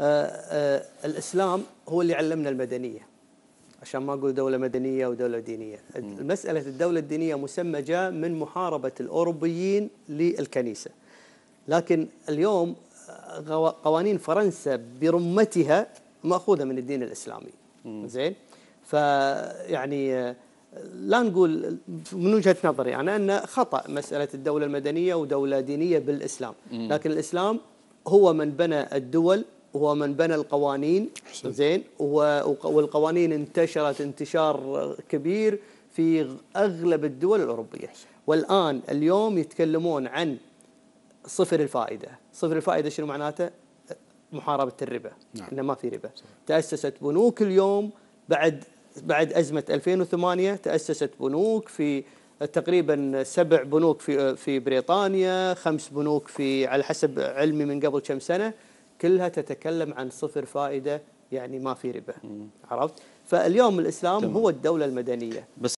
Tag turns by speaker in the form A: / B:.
A: آه، آه، الإسلام هو اللي علمنا المدنية عشان ما أقول دولة مدنية ودولة دينية مسألة الدولة الدينية مسمى جاء من محاربة الأوروبيين للكنيسة لكن اليوم آه، قوانين فرنسا برمتها مأخوذة من الدين الإسلامي زين فيعني لا نقول من وجهه نظري انا يعني ان خطا مساله الدوله المدنيه ودوله دينيه بالاسلام، لكن الاسلام هو من بنى الدول هو من بنى القوانين حسن. زين والقوانين انتشرت انتشار كبير في اغلب الدول الاوروبيه حسن. والان اليوم يتكلمون عن صفر الفائده صفر الفائده شنو معناته محاربه الربا نعم. انه ما في ربا تاسست بنوك اليوم بعد بعد ازمه 2008 تاسست بنوك في تقريبا سبع بنوك في في بريطانيا خمس بنوك في على حسب علمي من قبل كم سنه كلها تتكلم عن صفر فائده يعني ما في ربا عرفت فاليوم الاسلام تمام. هو الدوله المدنيه بس